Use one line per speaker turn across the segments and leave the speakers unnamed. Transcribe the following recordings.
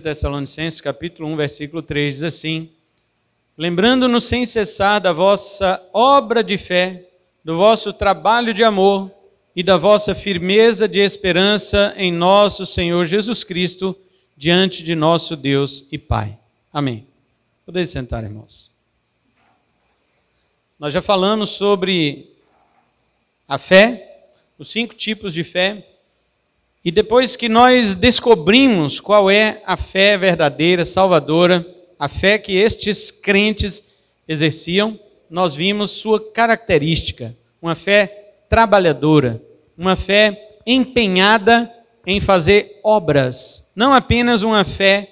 Tessalonicenses capítulo 1, versículo 3 diz assim: Lembrando-nos sem cessar da vossa obra de fé, do vosso trabalho de amor e da vossa firmeza de esperança em nosso Senhor Jesus Cristo, diante de nosso Deus e Pai. Amém. Podem sentar, irmãos. Nós já falamos sobre a fé, os cinco tipos de fé, e depois que nós descobrimos qual é a fé verdadeira, salvadora, a fé que estes crentes exerciam, nós vimos sua característica, uma fé trabalhadora, uma fé empenhada em fazer obras, não apenas uma fé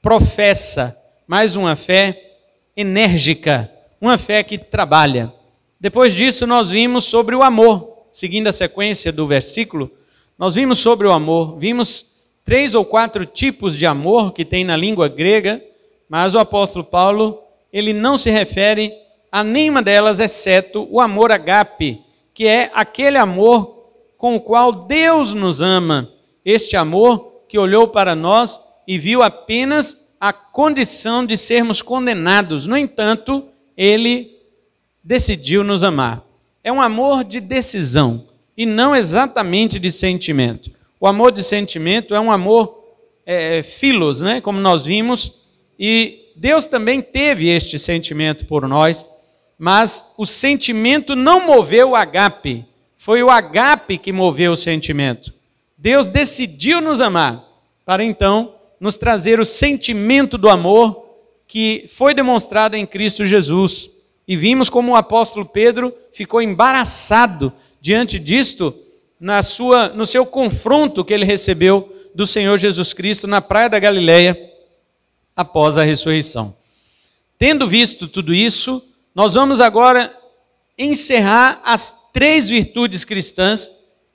professa, mas uma fé enérgica, uma fé que trabalha. Depois disso, nós vimos sobre o amor, seguindo a sequência do versículo, nós vimos sobre o amor, vimos três ou quatro tipos de amor que tem na língua grega, mas o apóstolo Paulo, ele não se refere a nenhuma delas exceto o amor agape, que é aquele amor com o qual Deus nos ama. Este amor que olhou para nós e viu apenas a condição de sermos condenados. No entanto, ele decidiu nos amar. É um amor de decisão e não exatamente de sentimento. O amor de sentimento é um amor é, é, filos, né? como nós vimos, e Deus também teve este sentimento por nós, mas o sentimento não moveu o agape, foi o agape que moveu o sentimento. Deus decidiu nos amar, para então nos trazer o sentimento do amor que foi demonstrado em Cristo Jesus. E vimos como o apóstolo Pedro ficou embaraçado diante disto, na sua, no seu confronto que ele recebeu do Senhor Jesus Cristo na praia da Galileia após a ressurreição. Tendo visto tudo isso, nós vamos agora encerrar as três virtudes cristãs,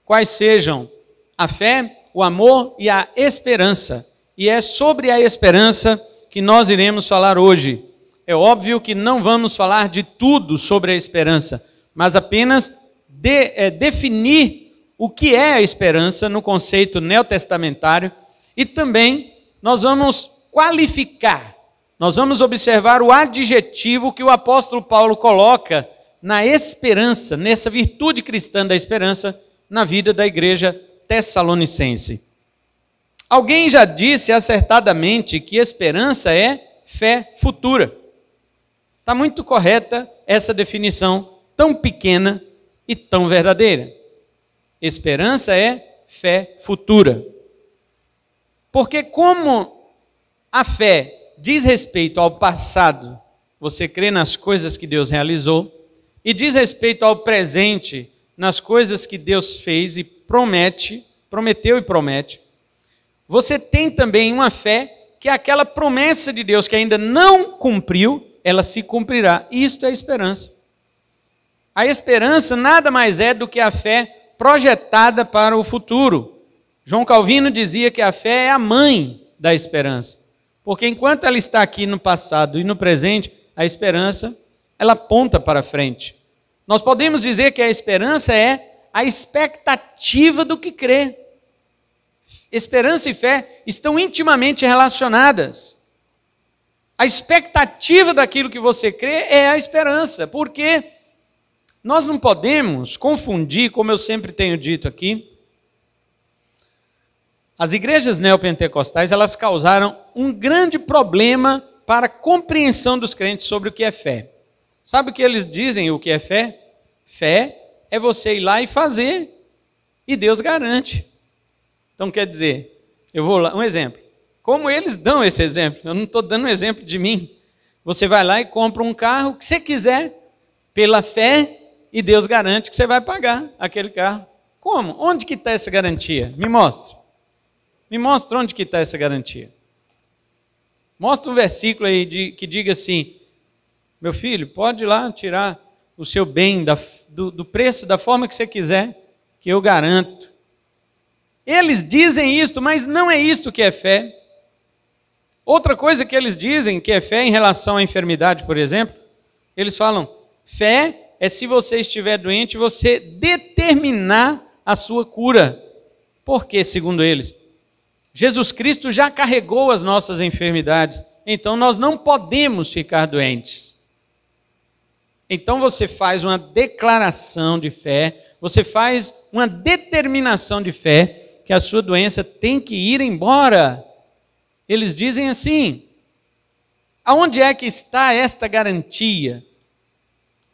quais sejam a fé, o amor e a esperança. E é sobre a esperança que nós iremos falar hoje. É óbvio que não vamos falar de tudo sobre a esperança, mas apenas de, é, definir o que é a esperança no conceito neotestamentário e também nós vamos qualificar, nós vamos observar o adjetivo que o apóstolo Paulo coloca na esperança, nessa virtude cristã da esperança na vida da igreja tessalonicense. Alguém já disse acertadamente que esperança é fé futura. Está muito correta essa definição tão pequena e tão verdadeira. Esperança é fé futura. Porque, como a fé diz respeito ao passado, você crê nas coisas que Deus realizou, e diz respeito ao presente, nas coisas que Deus fez e promete, prometeu e promete, você tem também uma fé que aquela promessa de Deus que ainda não cumpriu, ela se cumprirá. Isto é esperança. A esperança nada mais é do que a fé projetada para o futuro. João Calvino dizia que a fé é a mãe da esperança, porque enquanto ela está aqui no passado e no presente, a esperança ela aponta para frente. Nós podemos dizer que a esperança é a expectativa do que crê. Esperança e fé estão intimamente relacionadas. A expectativa daquilo que você crê é a esperança. Por quê? Nós não podemos confundir, como eu sempre tenho dito aqui, as igrejas neopentecostais, elas causaram um grande problema para a compreensão dos crentes sobre o que é fé. Sabe o que eles dizem o que é fé? Fé é você ir lá e fazer, e Deus garante. Então quer dizer, eu vou lá, um exemplo. Como eles dão esse exemplo? Eu não estou dando um exemplo de mim. Você vai lá e compra um carro que você quiser, pela fé e Deus garante que você vai pagar aquele carro. Como? Onde que está essa garantia? Me mostre. Me mostre onde que está essa garantia. Mostra um versículo aí de, que diga assim: meu filho, pode ir lá tirar o seu bem da, do, do preço, da forma que você quiser, que eu garanto. Eles dizem isto, mas não é isto que é fé. Outra coisa que eles dizem que é fé em relação à enfermidade, por exemplo, eles falam: fé é se você estiver doente, você determinar a sua cura. Por quê, segundo eles? Jesus Cristo já carregou as nossas enfermidades, então nós não podemos ficar doentes. Então você faz uma declaração de fé, você faz uma determinação de fé que a sua doença tem que ir embora. Eles dizem assim: aonde é que está esta garantia?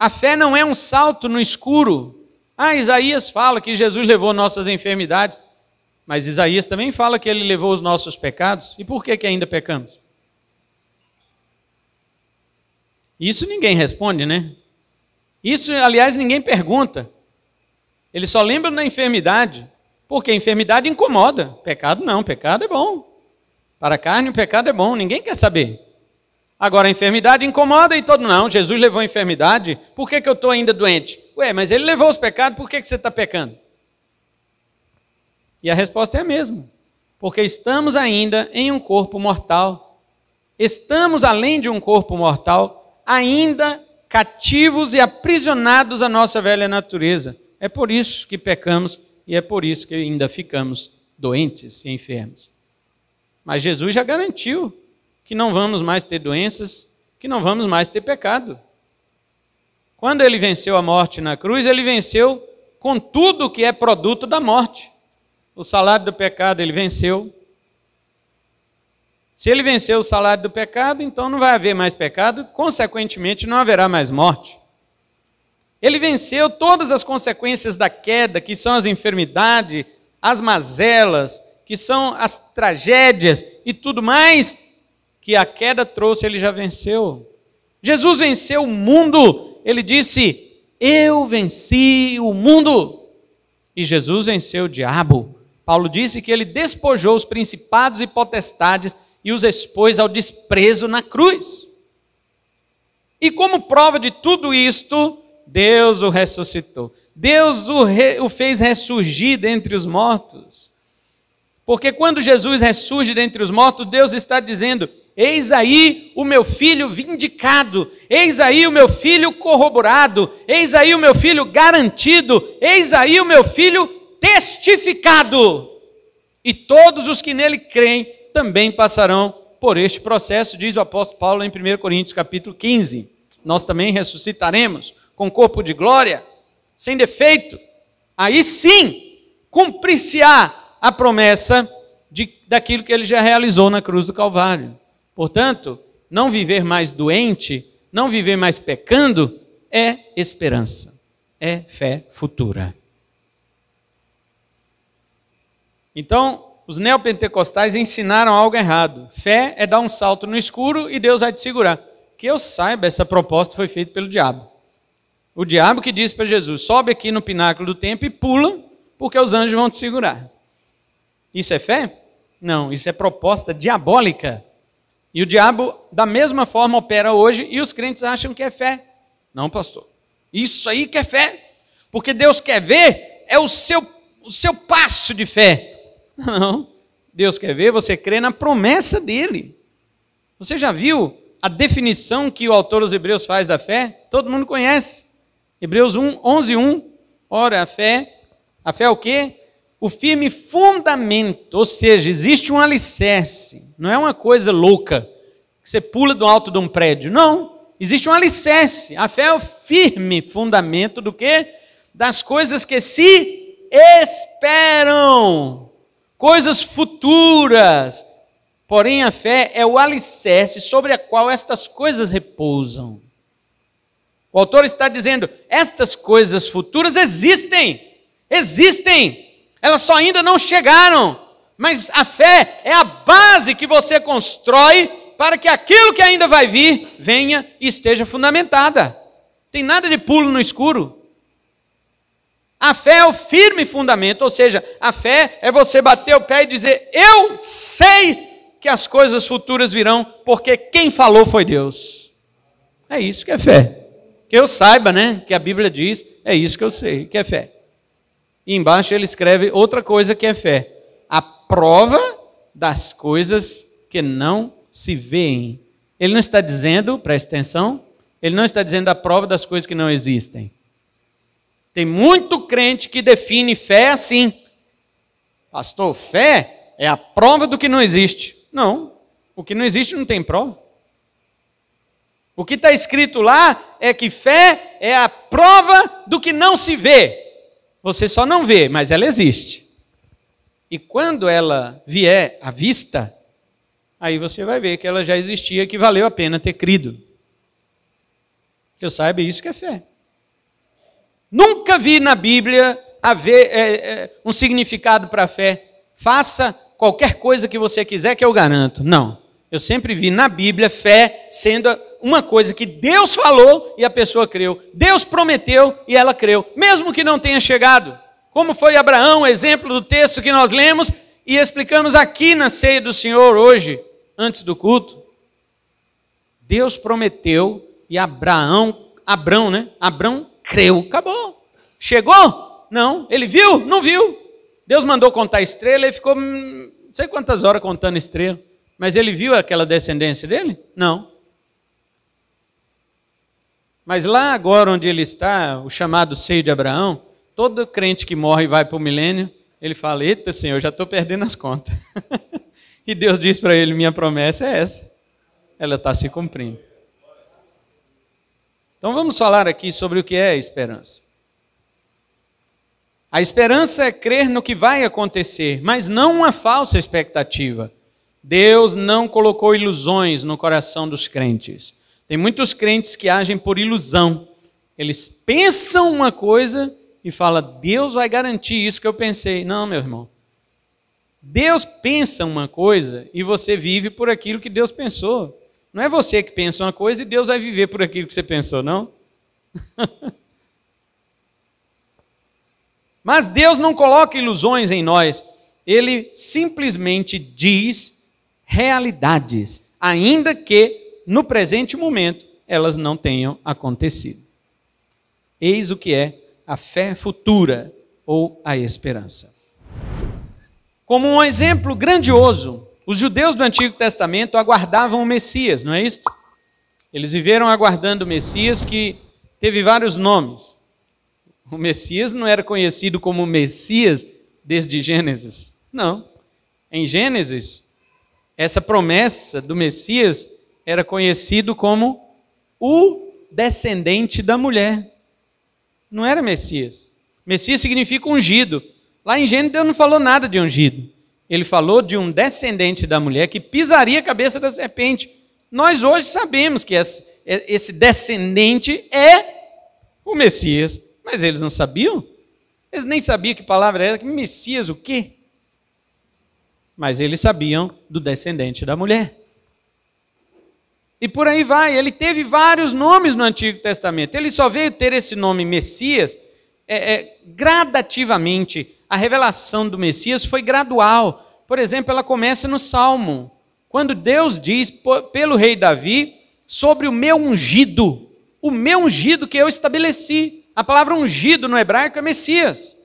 A fé não é um salto no escuro. Ah, Isaías fala que Jesus levou nossas enfermidades, mas Isaías também fala que ele levou os nossos pecados. E por que, que ainda pecamos? Isso ninguém responde, né? Isso, aliás, ninguém pergunta. Ele só lembra da enfermidade, porque a enfermidade incomoda. Pecado não, pecado é bom. Para a carne, o pecado é bom, ninguém quer saber. Agora a enfermidade incomoda e todo não. Jesus levou a enfermidade, por que, que eu estou ainda doente? Ué, mas ele levou os pecados, por que, que você está pecando? E a resposta é a mesma. Porque estamos ainda em um corpo mortal. Estamos além de um corpo mortal, ainda cativos e aprisionados à nossa velha natureza. É por isso que pecamos e é por isso que ainda ficamos doentes e enfermos. Mas Jesus já garantiu que não vamos mais ter doenças, que não vamos mais ter pecado. Quando ele venceu a morte na cruz, ele venceu com tudo que é produto da morte. O salário do pecado ele venceu. Se ele venceu o salário do pecado, então não vai haver mais pecado, consequentemente não haverá mais morte. Ele venceu todas as consequências da queda, que são as enfermidades, as mazelas, que são as tragédias e tudo mais, que a queda trouxe, ele já venceu. Jesus venceu o mundo, ele disse: Eu venci o mundo. E Jesus venceu o diabo. Paulo disse que ele despojou os principados e potestades e os expôs ao desprezo na cruz. E como prova de tudo isto, Deus o ressuscitou. Deus o, re, o, fez ressurgir dentre os mortos. Porque quando Jesus ressurge dentre os mortos, Deus está dizendo: Eis aí o meu filho vindicado, eis aí o meu filho corroborado, eis aí o meu filho garantido, eis aí o meu filho testificado. E todos os que nele creem também passarão por este processo, diz o apóstolo Paulo em 1 Coríntios capítulo 15. Nós também ressuscitaremos com corpo de glória, sem defeito. Aí sim cumprir-se-á a promessa de, daquilo que ele já realizou na cruz do Calvário. Portanto, não viver mais doente, não viver mais pecando, é esperança, é fé futura. Então, os neopentecostais ensinaram algo errado. Fé é dar um salto no escuro e Deus vai te segurar. Que eu saiba, essa proposta foi feita pelo diabo. O diabo que disse para Jesus: sobe aqui no pináculo do templo e pula, porque os anjos vão te segurar. Isso é fé? Não, isso é proposta diabólica e o diabo, da mesma forma, opera hoje e os crentes acham que é fé. Não, pastor. Isso aí que é fé. Porque Deus quer ver é o seu, o seu passo de fé. Não. Deus quer ver você crê na promessa dele. Você já viu a definição que o autor dos Hebreus faz da fé? Todo mundo conhece. Hebreus 1, 11, 1. Ora, a fé, a fé é o quê? o firme fundamento, ou seja, existe um alicerce, não é uma coisa louca que você pula do alto de um prédio, não. Existe um alicerce. A fé é o firme fundamento do que? Das coisas que se esperam, coisas futuras. Porém, a fé é o alicerce sobre a qual estas coisas repousam. O autor está dizendo: estas coisas futuras existem, existem elas só ainda não chegaram. Mas a fé é a base que você constrói para que aquilo que ainda vai vir venha e esteja fundamentada. Tem nada de pulo no escuro. A fé é o firme fundamento, ou seja, a fé é você bater o pé e dizer: Eu sei que as coisas futuras virão, porque quem falou foi Deus. É isso que é fé. Que eu saiba, né? Que a Bíblia diz, é isso que eu sei, que é fé. E embaixo ele escreve outra coisa que é fé: a prova das coisas que não se veem. Ele não está dizendo, presta atenção, ele não está dizendo a prova das coisas que não existem. Tem muito crente que define fé assim. Pastor, fé é a prova do que não existe. Não, o que não existe não tem prova. O que está escrito lá é que fé é a prova do que não se vê. Você só não vê, mas ela existe. E quando ela vier à vista, aí você vai ver que ela já existia, que valeu a pena ter crido. Que eu saiba, isso que é fé. Nunca vi na Bíblia haver é, é, um significado para a fé. Faça qualquer coisa que você quiser que eu garanto. Não. Eu sempre vi na Bíblia fé sendo uma coisa que Deus falou e a pessoa creu. Deus prometeu e ela creu, mesmo que não tenha chegado. Como foi Abraão, exemplo do texto que nós lemos e explicamos aqui na ceia do Senhor hoje, antes do culto. Deus prometeu e Abraão, Abraão, né? Abrão creu. Acabou. Chegou? Não. Ele viu? Não viu. Deus mandou contar estrela e ficou hum, não sei quantas horas contando estrela. Mas ele viu aquela descendência dele? Não. Mas lá agora onde ele está, o chamado seio de Abraão, todo crente que morre e vai para o milênio, ele fala: Eita, Senhor, já estou perdendo as contas. e Deus diz para ele: Minha promessa é essa. Ela está se cumprindo. Então vamos falar aqui sobre o que é a esperança. A esperança é crer no que vai acontecer, mas não uma falsa expectativa. Deus não colocou ilusões no coração dos crentes. Tem muitos crentes que agem por ilusão. Eles pensam uma coisa e falam, Deus vai garantir isso que eu pensei. Não, meu irmão. Deus pensa uma coisa e você vive por aquilo que Deus pensou. Não é você que pensa uma coisa e Deus vai viver por aquilo que você pensou, não? Mas Deus não coloca ilusões em nós. Ele simplesmente diz realidades, ainda que no presente momento, elas não tenham acontecido. Eis o que é a fé futura ou a esperança. Como um exemplo grandioso, os judeus do Antigo Testamento aguardavam o Messias, não é isso? Eles viveram aguardando o Messias que teve vários nomes. O Messias não era conhecido como Messias desde Gênesis. Não. Em Gênesis, essa promessa do Messias era conhecido como o descendente da mulher. Não era Messias. Messias significa ungido. Lá em Gênesis Deus não falou nada de ungido. Ele falou de um descendente da mulher que pisaria a cabeça da serpente. Nós hoje sabemos que esse descendente é o Messias, mas eles não sabiam. Eles nem sabiam que palavra era, Messias o quê? Mas eles sabiam do descendente da mulher. E por aí vai. Ele teve vários nomes no Antigo Testamento. Ele só veio ter esse nome Messias é, é, gradativamente. A revelação do Messias foi gradual. Por exemplo, ela começa no Salmo, quando Deus diz pelo rei Davi sobre o meu ungido, o meu ungido que eu estabeleci. A palavra ungido no hebraico é Messias.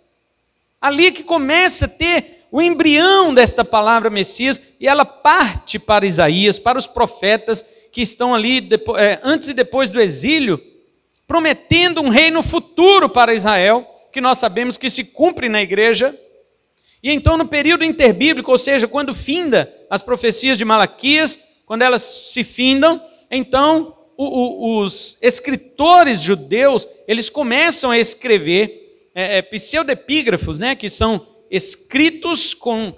Ali que começa a ter o embrião desta palavra Messias e ela parte para Isaías, para os profetas que estão ali depois, é, antes e depois do exílio, prometendo um reino futuro para Israel, que nós sabemos que se cumpre na igreja. E então, no período interbíblico, ou seja, quando finda as profecias de Malaquias, quando elas se findam, então o, o, os escritores judeus eles começam a escrever é, é, pseudepígrafos, né, que são escritos com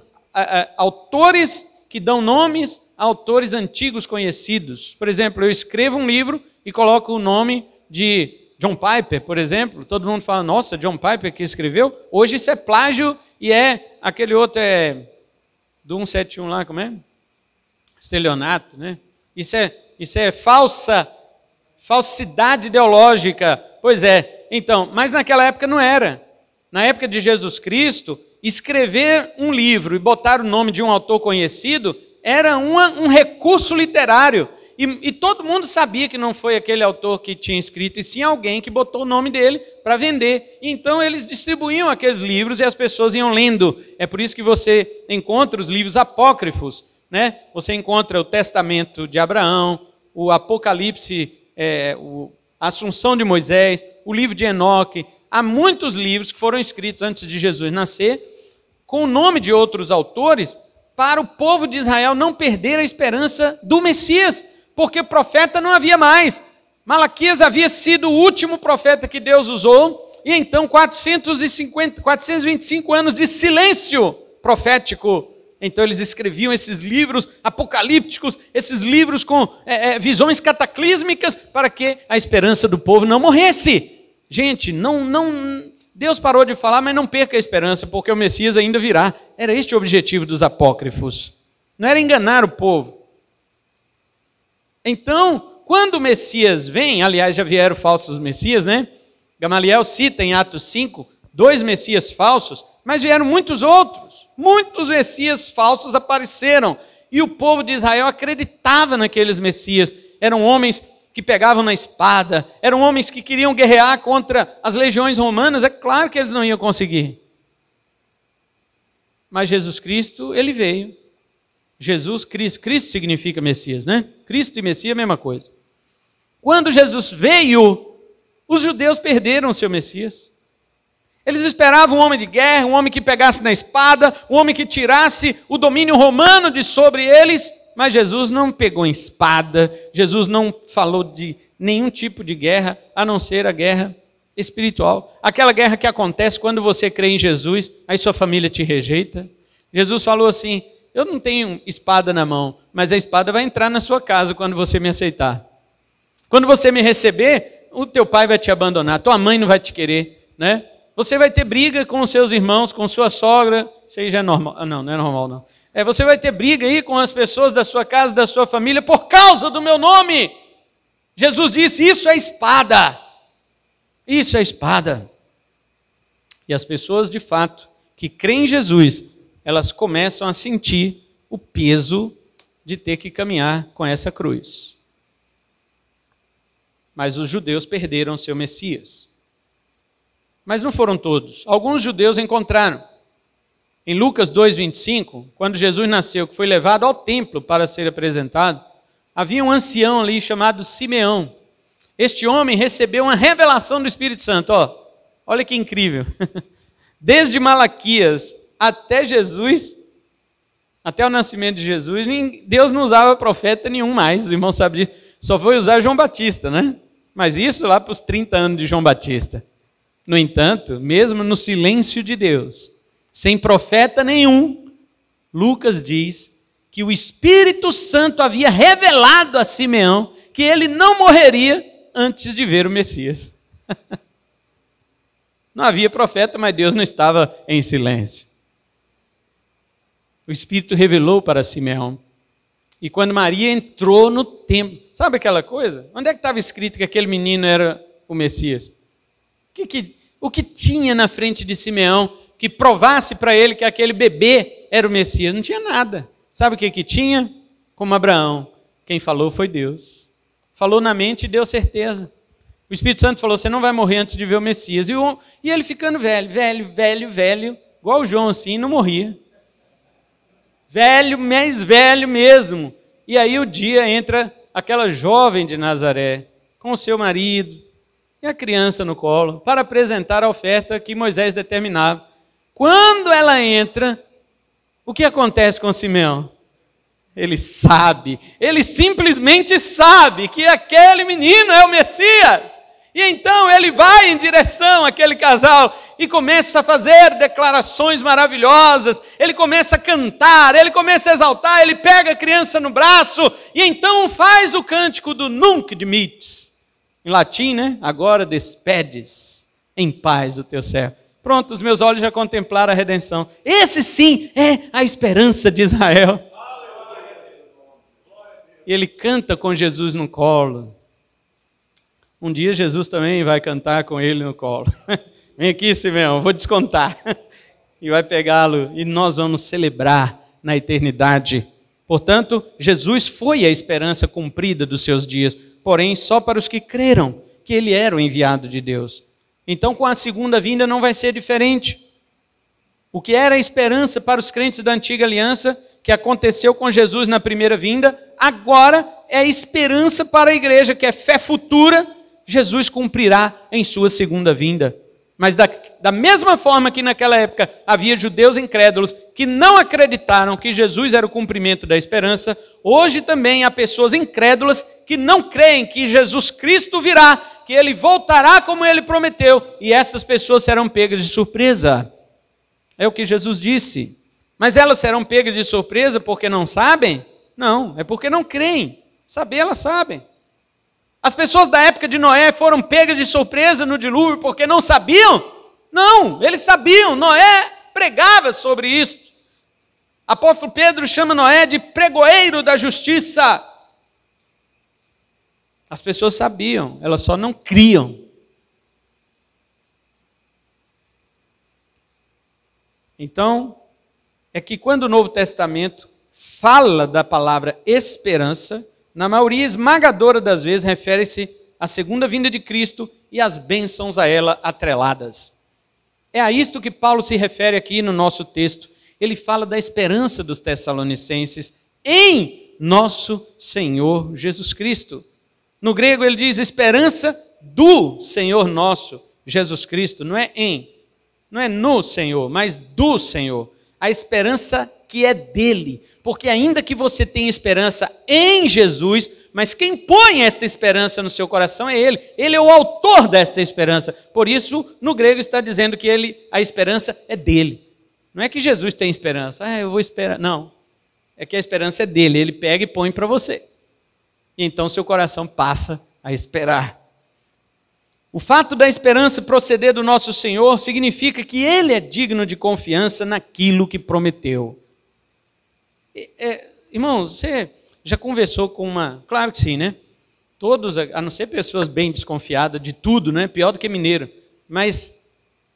autores que dão nomes autores antigos conhecidos. Por exemplo, eu escrevo um livro e coloco o nome de John Piper, por exemplo. Todo mundo fala, nossa, John Piper que escreveu. Hoje isso é plágio e é aquele outro é do 171 lá, como é? Estelionato, né? Isso é, isso é falsa, falsidade ideológica. Pois é. Então, mas naquela época não era. Na época de Jesus Cristo, escrever um livro e botar o nome de um autor conhecido era uma, um recurso literário. E, e, todo mundo sabia que não foi aquele autor que tinha escrito, e sim alguém que botou o nome dele para vender. Então eles distribuíam aqueles livros e as pessoas iam lendo. É por isso que você encontra os livros apócrifos. Né? Você encontra o Testamento de Abraão, o Apocalipse, é, o Assunção de Moisés, o livro de Enoque. Há muitos livros que foram escritos antes de Jesus nascer, com o nome de outros autores, para o povo de Israel não perder a esperança do Messias, porque profeta não havia mais. Malaquias havia sido o último profeta que Deus usou, e então 450, 425 anos de silêncio profético. Então eles escreviam esses livros apocalípticos, esses livros com é, é, visões cataclísmicas, para que a esperança do povo não morresse. Gente, não, não, Deus parou de falar, mas não perca a esperança, porque o Messias ainda virá. Era este o objetivo dos apócrifos. Não era enganar o povo. Então, quando o Messias vem, aliás, já vieram falsos Messias, né? Gamaliel cita em Atos 5 dois Messias falsos, mas vieram muitos outros. Muitos Messias falsos apareceram. E o povo de Israel acreditava naqueles Messias. Eram homens que pegavam na espada, eram homens que queriam guerrear contra as legiões romanas, é claro que eles não iam conseguir. Mas Jesus Cristo, ele veio. Jesus Cristo, Cristo significa Messias, né? Cristo e Messias é a mesma coisa. Quando Jesus veio, os judeus perderam o seu Messias. Eles esperavam um homem de guerra, um homem que pegasse na espada, um homem que tirasse o domínio romano de sobre eles, mas Jesus não pegou em espada, Jesus não falou de nenhum tipo de guerra, a não ser a guerra espiritual. Aquela guerra que acontece quando você crê em Jesus, aí sua família te rejeita. Jesus falou assim: Eu não tenho espada na mão, mas a espada vai entrar na sua casa quando você me aceitar. Quando você me receber, o teu pai vai te abandonar, tua mãe não vai te querer, né? Você vai ter briga com os seus irmãos, com sua sogra, Seja normal. Não, não é normal não. É, você vai ter briga aí com as pessoas da sua casa, da sua família, por causa do meu nome. Jesus disse: Isso é espada. Isso é espada. E as pessoas, de fato, que creem em Jesus, elas começam a sentir o peso de ter que caminhar com essa cruz. Mas os judeus perderam seu Messias. Mas não foram todos. Alguns judeus encontraram. Em Lucas 2:25, quando Jesus nasceu, que foi levado ao templo para ser apresentado, havia um ancião ali chamado Simeão. Este homem recebeu uma revelação do Espírito Santo, ó. Olha que incrível. Desde Malaquias até Jesus, até o nascimento de Jesus, Deus não usava profeta nenhum mais, o irmão sabe disso. Só foi usar João Batista, né? Mas isso lá para os 30 anos de João Batista. No entanto, mesmo no silêncio de Deus, sem profeta nenhum, Lucas diz que o Espírito Santo havia revelado a Simeão que ele não morreria antes de ver o Messias. Não havia profeta, mas Deus não estava em silêncio. O Espírito revelou para Simeão. E quando Maria entrou no templo, sabe aquela coisa? Onde é que estava escrito que aquele menino era o Messias? O que, que, o que tinha na frente de Simeão que provasse para ele que aquele bebê era o Messias. Não tinha nada. Sabe o que, que tinha? Como Abraão, quem falou foi Deus. Falou na mente e deu certeza. O Espírito Santo falou: você não vai morrer antes de ver o Messias. E, o, e ele ficando velho, velho, velho, velho, igual o João assim, não morria. Velho, mais velho mesmo. E aí o dia entra aquela jovem de Nazaré, com o seu marido e a criança no colo, para apresentar a oferta que Moisés determinava. Quando ela entra, o que acontece com Simeão? Ele sabe, ele simplesmente sabe que aquele menino é o Messias. E então ele vai em direção àquele casal e começa a fazer declarações maravilhosas, ele começa a cantar, ele começa a exaltar, ele pega a criança no braço e então faz o cântico do Nunc dimittis. Em latim, né? Agora despedes em paz o teu servo. Pronto, os meus olhos já contemplaram a redenção. Esse sim é a esperança de Israel. E ele canta com Jesus no colo. Um dia Jesus também vai cantar com ele no colo. Vem aqui, Simeão, vou descontar. E vai pegá-lo e nós vamos celebrar na eternidade. Portanto, Jesus foi a esperança cumprida dos seus dias, porém só para os que creram que ele era o enviado de Deus. Então, com a segunda vinda não vai ser diferente. O que era a esperança para os crentes da antiga aliança, que aconteceu com Jesus na primeira vinda, agora é a esperança para a igreja, que é fé futura, Jesus cumprirá em sua segunda vinda. Mas da, da mesma forma que naquela época havia judeus incrédulos que não acreditaram que Jesus era o cumprimento da esperança, hoje também há pessoas incrédulas que não creem que Jesus Cristo virá, que ele voltará como ele prometeu, e essas pessoas serão pegas de surpresa. É o que Jesus disse. Mas elas serão pegas de surpresa porque não sabem? Não, é porque não creem. Saber elas sabem. As pessoas da época de Noé foram pegas de surpresa no dilúvio porque não sabiam? Não, eles sabiam. Noé pregava sobre isso. Apóstolo Pedro chama Noé de pregoeiro da justiça. As pessoas sabiam, elas só não criam. Então, é que quando o Novo Testamento fala da palavra esperança, na maioria esmagadora das vezes, refere-se à segunda vinda de Cristo e às bênçãos a ela atreladas. É a isto que Paulo se refere aqui no nosso texto. Ele fala da esperança dos Tessalonicenses em nosso Senhor Jesus Cristo. No grego ele diz esperança do Senhor nosso Jesus Cristo, não é em, não é no Senhor, mas do Senhor. A esperança que é dele. Porque ainda que você tenha esperança em Jesus, mas quem põe esta esperança no seu coração é ele. Ele é o autor desta esperança. Por isso, no grego está dizendo que ele a esperança é dele. Não é que Jesus tem esperança. Ah, eu vou esperar. Não. É que a esperança é dele, ele pega e põe para você. E então seu coração passa a esperar. O fato da esperança proceder do nosso Senhor significa que Ele é digno de confiança naquilo que prometeu. É, irmãos, você já conversou com uma. Claro que sim, né? Todos, a não ser pessoas bem desconfiadas de tudo, né? Pior do que mineiro. Mas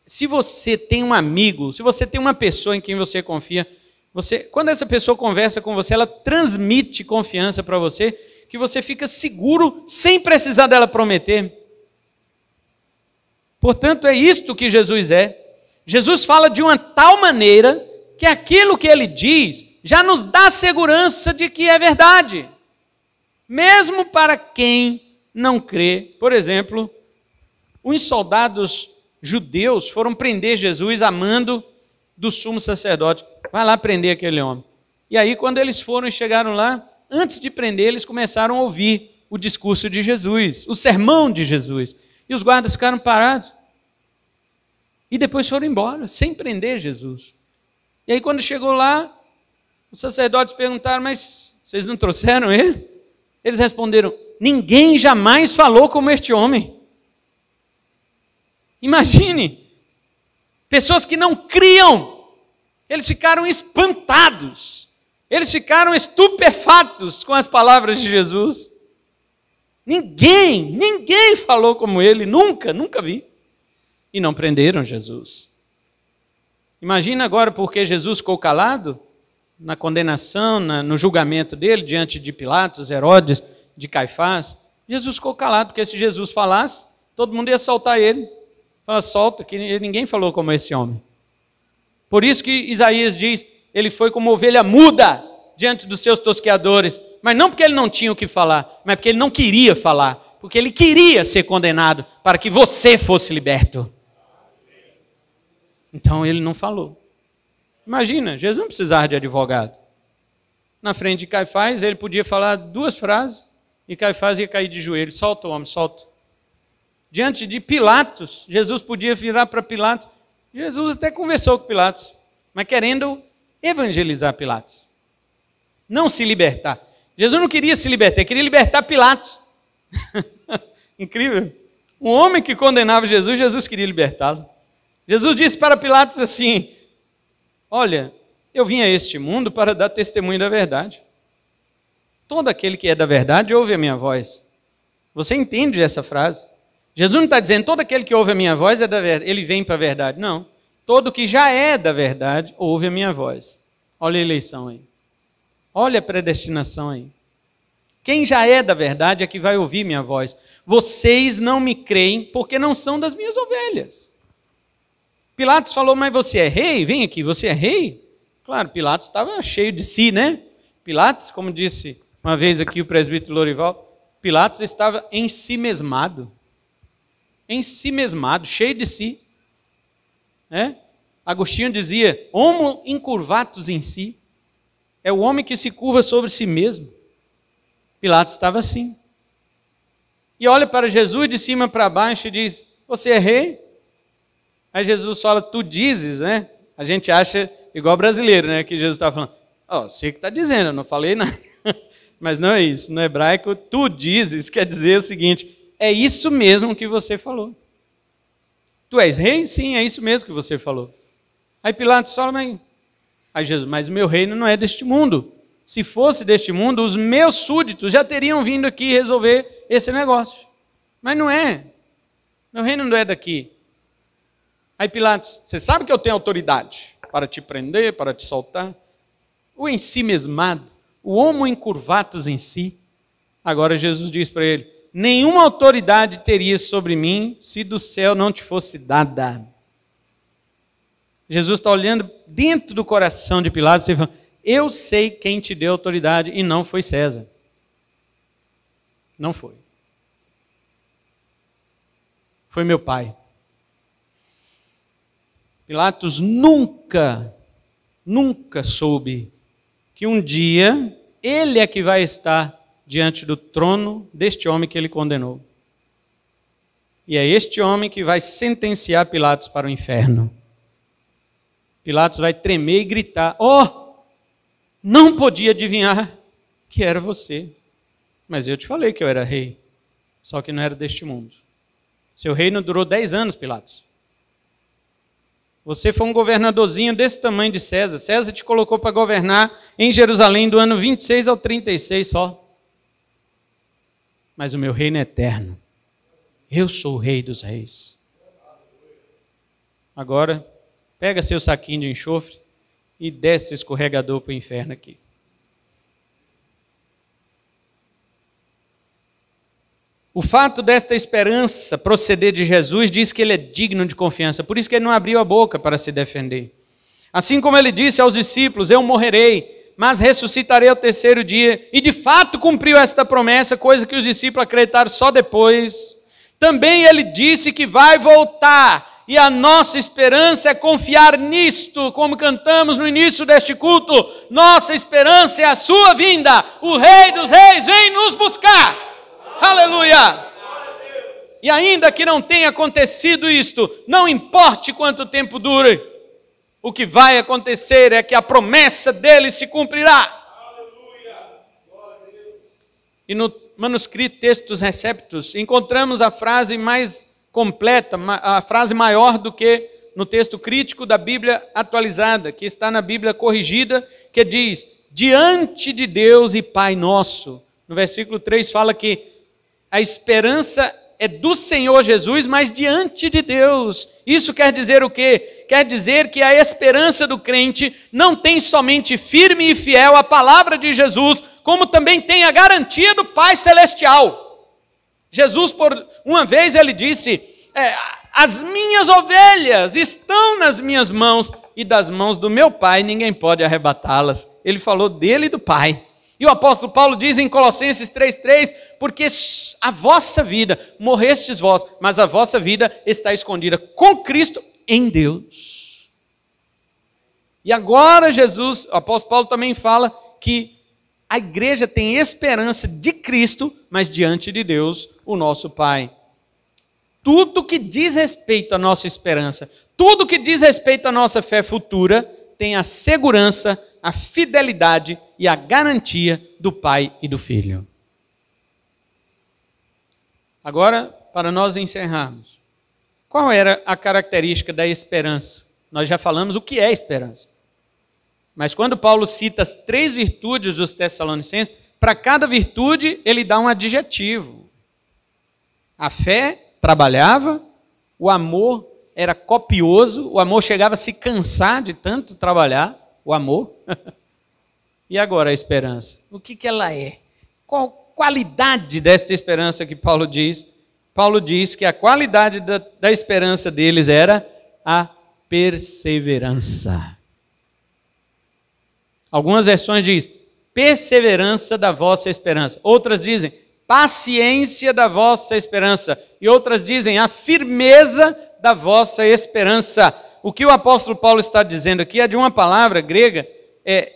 se você tem um amigo, se você tem uma pessoa em quem você confia, você, quando essa pessoa conversa com você, ela transmite confiança para você, que você fica seguro sem precisar dela prometer. Portanto, é isto que Jesus é. Jesus fala de uma tal maneira que aquilo que ele diz já nos dá segurança de que é verdade, mesmo para quem não crê. Por exemplo, os soldados judeus foram prender Jesus amando do sumo sacerdote. Vai lá prender aquele homem. E aí, quando eles foram e chegaram lá, antes de prender, eles começaram a ouvir o discurso de Jesus, o sermão de Jesus. E os guardas ficaram parados. E depois foram embora, sem prender Jesus. E aí, quando chegou lá, os sacerdotes perguntaram: Mas vocês não trouxeram ele? Eles responderam: Ninguém jamais falou como este homem. Imagine, pessoas que não criam, eles ficaram espantados, eles ficaram estupefatos com as palavras de Jesus. Ninguém, ninguém falou como ele, nunca, nunca vi. E não prenderam Jesus. Imagina agora porque Jesus ficou calado, na condenação, na, no julgamento dele diante de Pilatos, Herodes, de Caifás, Jesus ficou calado, porque se Jesus falasse, todo mundo ia soltar ele. Fala, solta, que ninguém falou como esse homem. Por isso que Isaías diz: ele foi como ovelha muda diante dos seus tosqueadores, mas não porque ele não tinha o que falar, mas porque ele não queria falar, porque ele queria ser condenado para que você fosse liberto. Então ele não falou. Imagina, Jesus não precisava de advogado. Na frente de Caifás, ele podia falar duas frases e Caifás ia cair de joelho: solta o homem, solta. Diante de Pilatos, Jesus podia virar para Pilatos. Jesus até conversou com Pilatos, mas querendo evangelizar Pilatos, não se libertar. Jesus não queria se libertar, queria libertar Pilatos. Incrível. Um homem que condenava Jesus, Jesus queria libertá-lo. Jesus disse para Pilatos assim: Olha, eu vim a este mundo para dar testemunho da verdade. Todo aquele que é da verdade ouve a minha voz. Você entende essa frase? Jesus não está dizendo todo aquele que ouve a minha voz é da verdade, ele vem para a verdade. Não. Todo que já é da verdade ouve a minha voz. Olha a eleição aí. Olha a predestinação aí. Quem já é da verdade é que vai ouvir minha voz. Vocês não me creem porque não são das minhas ovelhas. Pilatos falou: Mas você é rei? Vem aqui, você é rei? Claro, Pilatos estava cheio de si, né? Pilatos, como disse uma vez aqui o presbítero Lorival, Pilatos estava em si mesmado. Em si mesmado, cheio de si. Né? Agostinho dizia: Homo incurvatus em si. É o homem que se curva sobre si mesmo. Pilatos estava assim. E olha para Jesus de cima para baixo e diz: Você é rei? Aí Jesus fala, tu dizes, né? A gente acha igual brasileiro, né? Que Jesus está falando, ó, oh, sei que está dizendo, eu não falei nada. Mas não é isso. No hebraico, tu dizes quer dizer o seguinte: é isso mesmo que você falou. Tu és rei? Sim, é isso mesmo que você falou. Aí Pilatos fala, mas. Aí Jesus, mas meu reino não é deste mundo. Se fosse deste mundo, os meus súditos já teriam vindo aqui resolver esse negócio. Mas não é. Meu reino não é daqui. Aí Pilatos, você sabe que eu tenho autoridade para te prender, para te soltar? O em si mesmado, o homo incurvatus em si. Agora Jesus diz para ele: nenhuma autoridade teria sobre mim se do céu não te fosse dada. Jesus está olhando dentro do coração de Pilatos e falando: Eu sei quem te deu autoridade e não foi César. Não foi. Foi meu pai. Pilatos nunca, nunca soube que um dia ele é que vai estar diante do trono deste homem que ele condenou. E é este homem que vai sentenciar Pilatos para o inferno. Pilatos vai tremer e gritar: Oh, não podia adivinhar que era você. Mas eu te falei que eu era rei, só que não era deste mundo. Seu reino durou dez anos, Pilatos. Você foi um governadorzinho desse tamanho de César. César te colocou para governar em Jerusalém do ano 26 ao 36 só. Mas o meu reino é eterno. Eu sou o rei dos reis. Agora, pega seu saquinho de enxofre e desce escorregador para o inferno aqui. O fato desta esperança proceder de Jesus diz que ele é digno de confiança, por isso que ele não abriu a boca para se defender. Assim como ele disse aos discípulos: Eu morrerei, mas ressuscitarei ao terceiro dia, e de fato cumpriu esta promessa, coisa que os discípulos acreditaram só depois. Também ele disse que vai voltar, e a nossa esperança é confiar nisto, como cantamos no início deste culto: nossa esperança é a sua vinda, o Rei dos Reis vem nos buscar. Aleluia! E ainda que não tenha acontecido isto, não importe quanto tempo dure, o que vai acontecer é que a promessa dele se cumprirá. E no manuscrito Textos Receptos encontramos a frase mais completa, a frase maior do que no texto crítico da Bíblia atualizada, que está na Bíblia corrigida, que diz: Diante de Deus e Pai nosso. No versículo 3 fala que a esperança é do Senhor Jesus, mas diante de Deus. Isso quer dizer o quê? Quer dizer que a esperança do crente não tem somente firme e fiel a palavra de Jesus, como também tem a garantia do Pai Celestial. Jesus, por uma vez, ele disse: é, As minhas ovelhas estão nas minhas mãos, e das mãos do meu Pai ninguém pode arrebatá-las. Ele falou dele e do Pai. E o apóstolo Paulo diz em Colossenses 3,3: Porque a vossa vida, morrestes vós, mas a vossa vida está escondida com Cristo em Deus. E agora Jesus, o apóstolo Paulo também fala que a igreja tem esperança de Cristo, mas diante de Deus, o nosso Pai. Tudo que diz respeito à nossa esperança, tudo que diz respeito à nossa fé futura, tem a segurança, a fidelidade e a garantia do Pai e do Filho. Agora, para nós encerrarmos, qual era a característica da esperança? Nós já falamos o que é esperança. Mas quando Paulo cita as três virtudes dos Tessalonicenses, para cada virtude ele dá um adjetivo. A fé trabalhava, o amor era copioso, o amor chegava a se cansar de tanto trabalhar, o amor. e agora a esperança? O que, que ela é? Qual qualidade desta esperança que Paulo diz. Paulo diz que a qualidade da, da esperança deles era a perseverança. Algumas versões diz perseverança da vossa esperança. Outras dizem paciência da vossa esperança. E outras dizem a firmeza da vossa esperança. O que o apóstolo Paulo está dizendo aqui é de uma palavra grega é,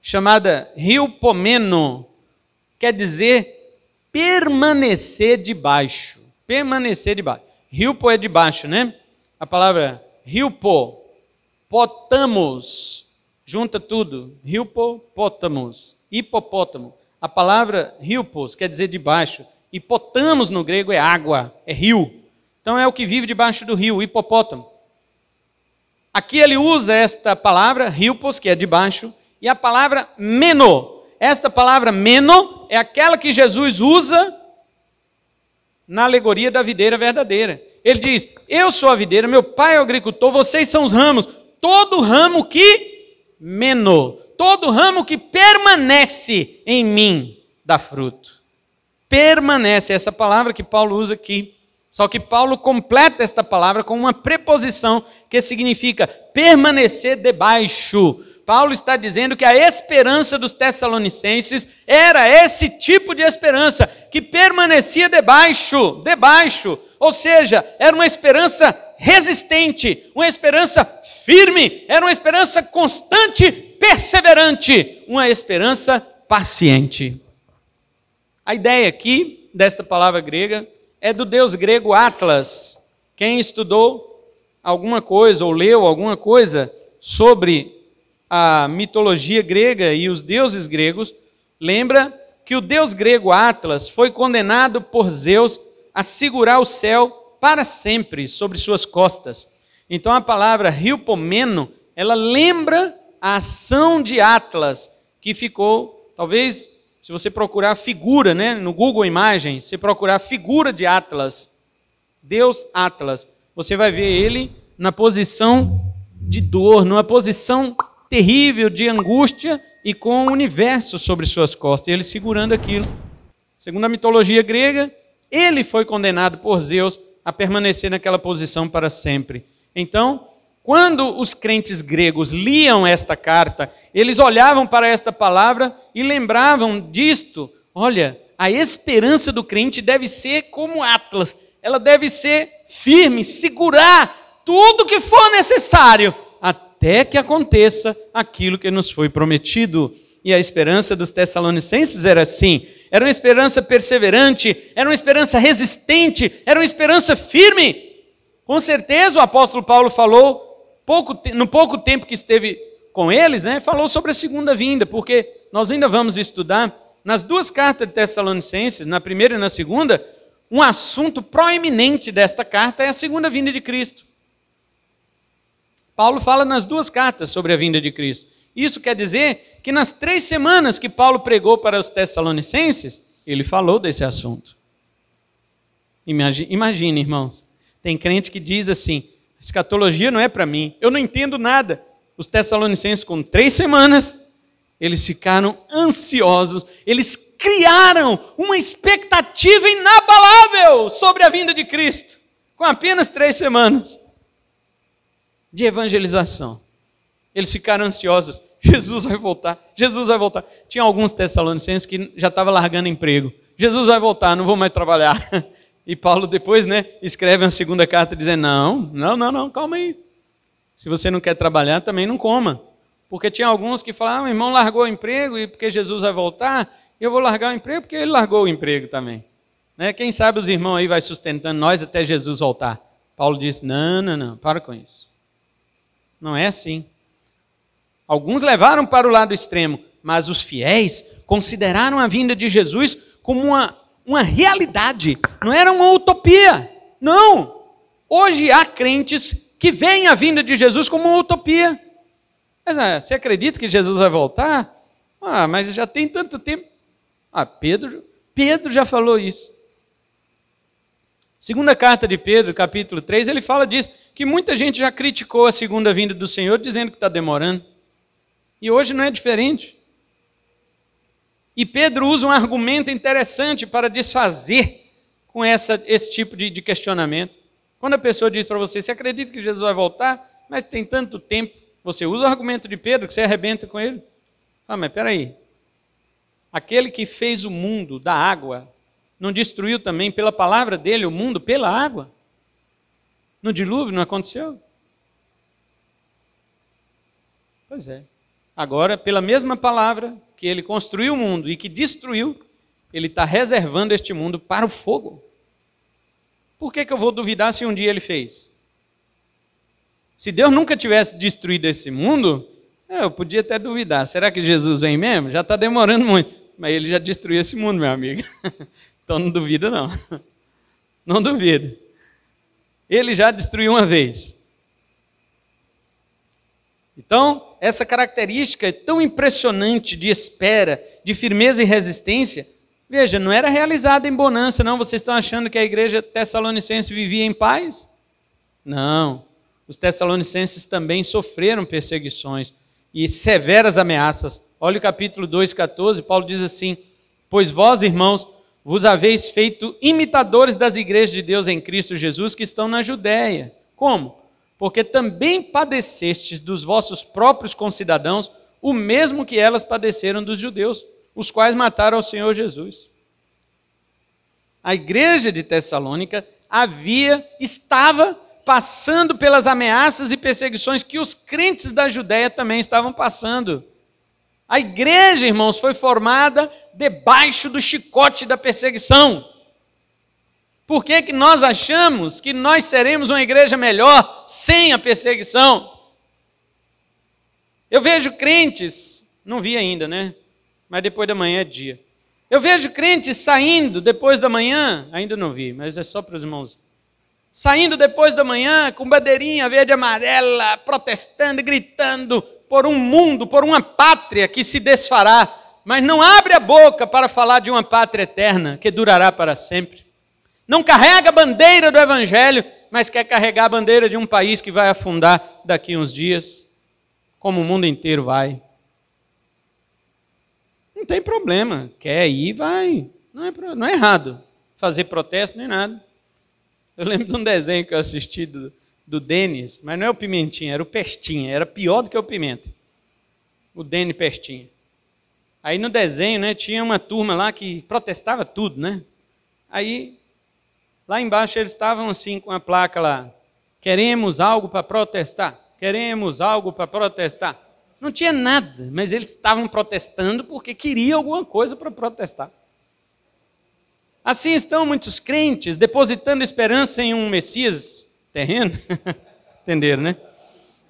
chamada rio pomeno, quer dizer permanecer debaixo. Permanecer debaixo. Rilpo é debaixo, né? A palavra rilpo, potamos, junta tudo. Rilpo, potamos, hipopótamo. A palavra rilpos quer dizer debaixo. Hipotamos no grego é água, é rio. Então é o que vive debaixo do rio, hipopótamo. Aqui ele usa esta palavra, rilpos, que é debaixo, e a palavra meno, esta palavra meno é aquela que Jesus usa na alegoria da videira verdadeira. Ele diz: Eu sou a videira, meu pai é o agricultor, vocês são os ramos. Todo ramo que meno, todo ramo que permanece em mim dá fruto. Permanece, é essa palavra que Paulo usa aqui. Só que Paulo completa esta palavra com uma preposição que significa permanecer debaixo. Paulo está dizendo que a esperança dos Tessalonicenses era esse tipo de esperança que permanecia debaixo, debaixo, ou seja, era uma esperança resistente, uma esperança firme, era uma esperança constante, perseverante, uma esperança paciente. A ideia aqui desta palavra grega é do deus grego Atlas. Quem estudou alguma coisa ou leu alguma coisa sobre a mitologia grega e os deuses gregos, lembra que o deus grego Atlas foi condenado por Zeus a segurar o céu para sempre sobre suas costas. Então a palavra rio pomeno, ela lembra a ação de Atlas, que ficou, talvez, se você procurar figura, né, no Google Imagens, se procurar figura de Atlas, Deus Atlas, você vai ver ele na posição de dor, numa posição terrível de angústia e com o universo sobre suas costas, ele segurando aquilo. Segundo a mitologia grega, ele foi condenado por Zeus a permanecer naquela posição para sempre. Então, quando os crentes gregos liam esta carta, eles olhavam para esta palavra e lembravam disto. Olha, a esperança do crente deve ser como Atlas, ela deve ser firme, segurar tudo que for necessário até que aconteça aquilo que nos foi prometido. E a esperança dos Tessalonicenses era assim: era uma esperança perseverante, era uma esperança resistente, era uma esperança firme. Com certeza o apóstolo Paulo falou, pouco, no pouco tempo que esteve com eles, né, falou sobre a segunda vinda, porque nós ainda vamos estudar nas duas cartas de Tessalonicenses, na primeira e na segunda, um assunto proeminente desta carta é a segunda vinda de Cristo. Paulo fala nas duas cartas sobre a vinda de Cristo. Isso quer dizer que nas três semanas que Paulo pregou para os Tessalonicenses, ele falou desse assunto. Imagine, imagine irmãos. Tem crente que diz assim: escatologia não é para mim, eu não entendo nada. Os Tessalonicenses, com três semanas, eles ficaram ansiosos, eles criaram uma expectativa inabalável sobre a vinda de Cristo, com apenas três semanas de evangelização. Eles ficaram ansiosos. Jesus vai voltar, Jesus vai voltar. Tinha alguns tessalonicenses que já estavam largando emprego. Jesus vai voltar, não vou mais trabalhar. E Paulo depois, né, escreve uma segunda carta dizendo: "Não, não, não, não, calma aí. Se você não quer trabalhar, também não coma". Porque tinha alguns que falavam: ah, "Irmão largou o emprego e porque Jesus vai voltar, eu vou largar o emprego porque ele largou o emprego também". Né? Quem sabe os irmãos aí vai sustentando nós até Jesus voltar. Paulo disse: "Não, não, não, para com isso. Não é assim. Alguns levaram para o lado extremo, mas os fiéis consideraram a vinda de Jesus como uma, uma realidade, não era uma utopia. Não! Hoje há crentes que veem a vinda de Jesus como uma utopia. Mas ah, você acredita que Jesus vai voltar? Ah, mas já tem tanto tempo. Ah, Pedro, Pedro já falou isso. Segunda carta de Pedro, capítulo 3, ele fala disso, que muita gente já criticou a segunda vinda do Senhor, dizendo que está demorando. E hoje não é diferente. E Pedro usa um argumento interessante para desfazer com essa, esse tipo de, de questionamento. Quando a pessoa diz para você, você acredita que Jesus vai voltar, mas tem tanto tempo, você usa o argumento de Pedro que você arrebenta com ele. Ah, mas peraí. Aquele que fez o mundo da água não destruiu também pela palavra dele o mundo pela água? No dilúvio não aconteceu? Pois é. Agora, pela mesma palavra que ele construiu o mundo e que destruiu, ele está reservando este mundo para o fogo. Por que, que eu vou duvidar se um dia ele fez? Se Deus nunca tivesse destruído esse mundo, é, eu podia até duvidar. Será que Jesus vem mesmo? Já está demorando muito. Mas ele já destruiu esse mundo, meu amigo. Então não duvido, não. Não duvido. Ele já destruiu uma vez. Então, essa característica é tão impressionante de espera, de firmeza e resistência, veja, não era realizada em bonança, não. Vocês estão achando que a igreja tessalonicense vivia em paz? Não. Os tessalonicenses também sofreram perseguições e severas ameaças. Olha o capítulo 2,14, Paulo diz assim: Pois vós, irmãos, vos haveis feito imitadores das igrejas de Deus em Cristo Jesus que estão na Judéia. Como? Porque também padecestes dos vossos próprios concidadãos o mesmo que elas padeceram dos judeus, os quais mataram o Senhor Jesus. A igreja de Tessalônica havia, estava passando pelas ameaças e perseguições que os crentes da Judéia também estavam passando. A igreja, irmãos, foi formada debaixo do chicote da perseguição. Por que, que nós achamos que nós seremos uma igreja melhor sem a perseguição? Eu vejo crentes, não vi ainda, né? Mas depois da manhã é dia. Eu vejo crentes saindo depois da manhã, ainda não vi, mas é só para os irmãos. Saindo depois da manhã com bandeirinha verde e amarela, protestando, gritando, por um mundo, por uma pátria que se desfará, mas não abre a boca para falar de uma pátria eterna que durará para sempre. Não carrega a bandeira do Evangelho, mas quer carregar a bandeira de um país que vai afundar daqui uns dias, como o mundo inteiro vai. Não tem problema, quer ir, vai. Não é, não é errado fazer protesto nem nada. Eu lembro de um desenho que eu assisti do, do Denis, mas não é o Pimentinha, era o Pestinha, era pior do que o Pimenta. O Denis Pestinha. Aí no desenho, né, tinha uma turma lá que protestava tudo, né? Aí lá embaixo eles estavam assim com a placa lá: "Queremos algo para protestar. Queremos algo para protestar." Não tinha nada, mas eles estavam protestando porque queriam alguma coisa para protestar. Assim estão muitos crentes depositando esperança em um Messias terreno? Entenderam, né?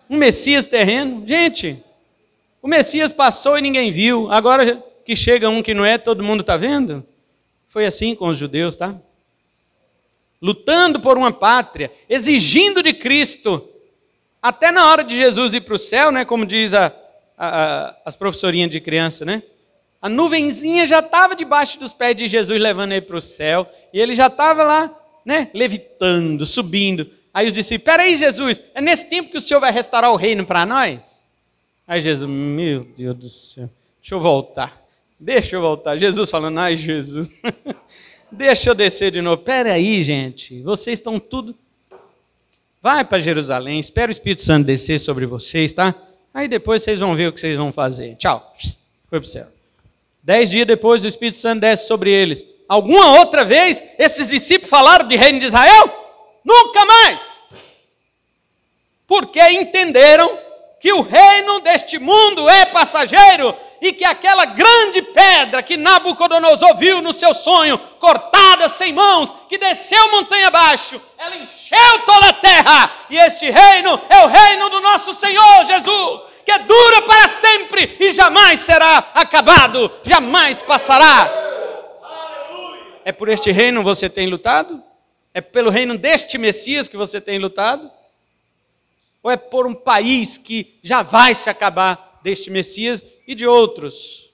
Um Messias terreno? Gente, o Messias passou e ninguém viu. Agora que chega um que não é, todo mundo está vendo? Foi assim com os judeus, tá? Lutando por uma pátria, exigindo de Cristo, até na hora de Jesus ir para o céu, né? Como diz a, a, a, as professorinhas de criança, né? A nuvenzinha já estava debaixo dos pés de Jesus, levando ele para o céu, e ele já estava lá, né, levitando, subindo. Aí os discípulos, peraí, Jesus, é nesse tempo que o Senhor vai restaurar o reino para nós? Aí Jesus, meu Deus do céu, deixa eu voltar, deixa eu voltar. Jesus falando, ai Jesus, deixa eu descer de novo. Peraí, gente, vocês estão tudo. Vai para Jerusalém, espera o Espírito Santo descer sobre vocês, tá? Aí depois vocês vão ver o que vocês vão fazer. Tchau. Foi pro céu. Dez dias depois o Espírito Santo desce sobre eles. Alguma outra vez esses discípulos falaram de reino de Israel? nunca mais. Porque entenderam que o reino deste mundo é passageiro e que aquela grande pedra que Nabucodonosor viu no seu sonho, cortada sem mãos, que desceu montanha abaixo, ela encheu toda a terra. E este reino é o reino do nosso Senhor Jesus, que é dura para sempre e jamais será acabado, jamais passará. É por este reino você tem lutado? É pelo reino deste Messias que você tem lutado? Ou é por um país que já vai se acabar deste Messias e de outros?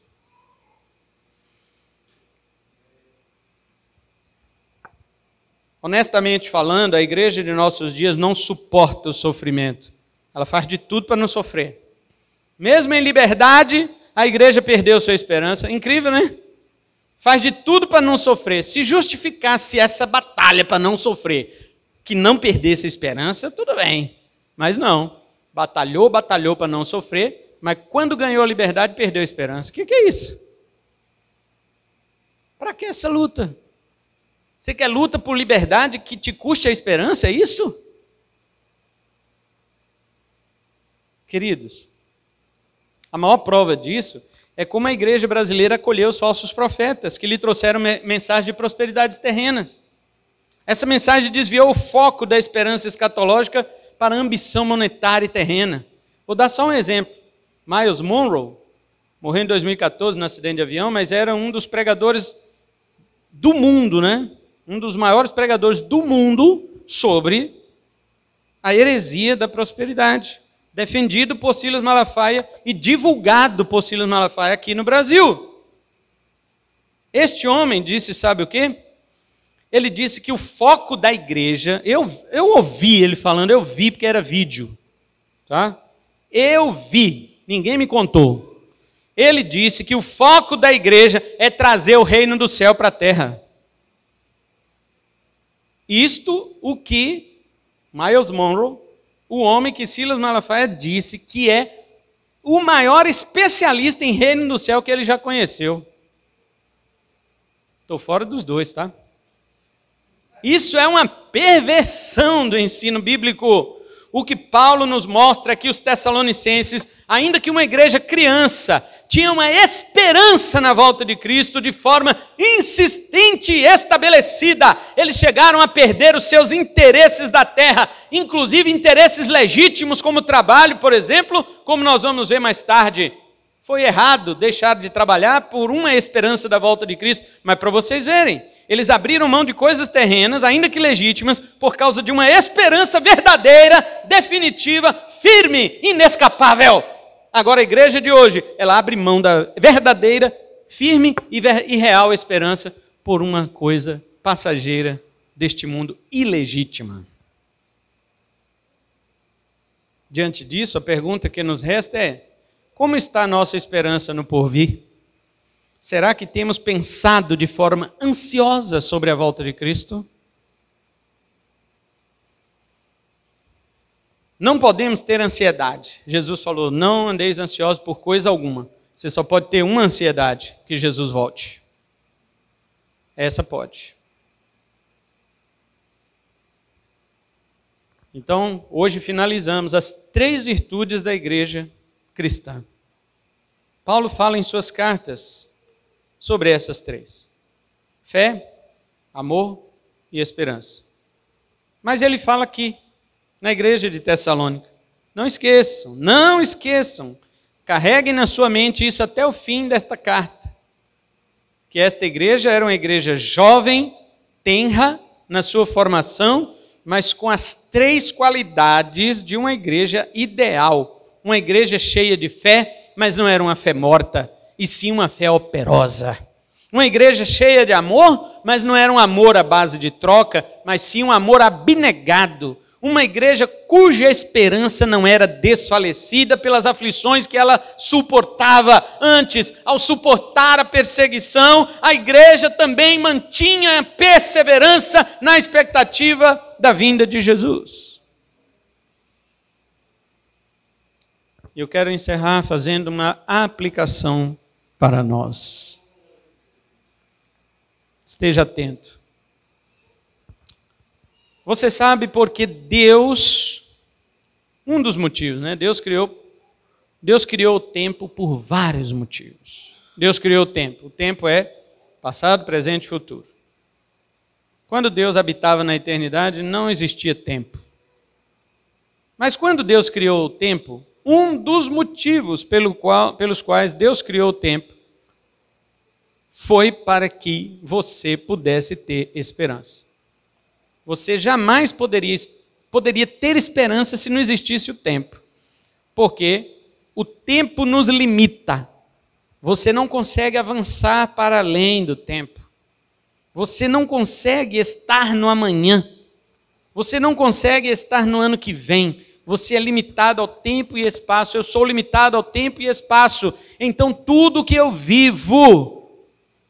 Honestamente falando, a igreja de nossos dias não suporta o sofrimento. Ela faz de tudo para não sofrer. Mesmo em liberdade, a igreja perdeu sua esperança. Incrível, né? Faz de tudo para não sofrer. Se justificasse essa batalha, batalha para não sofrer, que não perdesse a esperança, tudo bem. Mas não. Batalhou, batalhou para não sofrer, mas quando ganhou a liberdade, perdeu a esperança. O que, que é isso? Para que essa luta? Você quer luta por liberdade que te custe a esperança? É isso? Queridos, a maior prova disso é como a igreja brasileira acolheu os falsos profetas que lhe trouxeram mensagens de prosperidades terrenas. Essa mensagem desviou o foco da esperança escatológica para a ambição monetária e terrena. Vou dar só um exemplo. Miles Monroe morreu em 2014 no acidente de avião, mas era um dos pregadores do mundo, né? Um dos maiores pregadores do mundo sobre a heresia da prosperidade, defendido por Silas Malafaia e divulgado por Silas Malafaia aqui no Brasil. Este homem disse, sabe o quê? ele disse que o foco da igreja, eu, eu ouvi ele falando, eu vi porque era vídeo, tá? Eu vi, ninguém me contou. Ele disse que o foco da igreja é trazer o reino do céu para a terra. Isto o que Miles Monroe, o homem que Silas Malafaia disse que é o maior especialista em reino do céu que ele já conheceu. Estou fora dos dois, tá? Isso é uma perversão do ensino bíblico. O que Paulo nos mostra é que os Tessalonicenses, ainda que uma igreja criança, tinha uma esperança na volta de Cristo de forma insistente e estabelecida. Eles chegaram a perder os seus interesses da terra, inclusive interesses legítimos, como trabalho, por exemplo, como nós vamos ver mais tarde. Foi errado deixar de trabalhar por uma esperança da volta de Cristo, mas para vocês verem, eles abriram mão de coisas terrenas, ainda que legítimas, por causa de uma esperança verdadeira, definitiva, firme, inescapável. Agora a igreja de hoje, ela abre mão da verdadeira, firme e, ver e real esperança por uma coisa passageira deste mundo ilegítima. Diante disso, a pergunta que nos resta é: como está a nossa esperança no porvir? Será que temos pensado de forma ansiosa sobre a volta de Cristo? Não podemos ter ansiedade. Jesus falou: não andeis ansiosos por coisa alguma. Você só pode ter uma ansiedade: que Jesus volte. Essa pode. Então, hoje finalizamos as três virtudes da igreja cristã. Paulo fala em suas cartas sobre essas três: fé, amor e esperança. Mas ele fala aqui, na igreja de Tessalônica: não esqueçam, não esqueçam, carreguem na sua mente isso até o fim desta carta. Que esta igreja era uma igreja jovem, tenra na sua formação, mas com as três qualidades de uma igreja ideal. Uma igreja cheia de fé, mas não era uma fé morta e sim uma fé operosa. Uma igreja cheia de amor, mas não era um amor à base de troca, mas sim um amor abnegado. Uma igreja cuja esperança não era desfalecida pelas aflições que ela suportava antes. Ao suportar a perseguição, a igreja também mantinha perseverança na expectativa da vinda de Jesus. Eu quero encerrar fazendo uma aplicação para nós. Esteja atento. Você sabe porque Deus, um dos motivos, né? Deus criou, Deus criou o tempo por vários motivos. Deus criou o tempo. O tempo é passado, presente e futuro. Quando Deus habitava na eternidade, não existia tempo. Mas quando Deus criou o tempo, um dos motivos pelo qual, pelos quais Deus criou o tempo foi para que você pudesse ter esperança. Você jamais poderia, poderia ter esperança se não existisse o tempo, porque o tempo nos limita. Você não consegue avançar para além do tempo. Você não consegue estar no amanhã. Você não consegue estar no ano que vem. Você é limitado ao tempo e espaço, eu sou limitado ao tempo e espaço. Então tudo que eu vivo,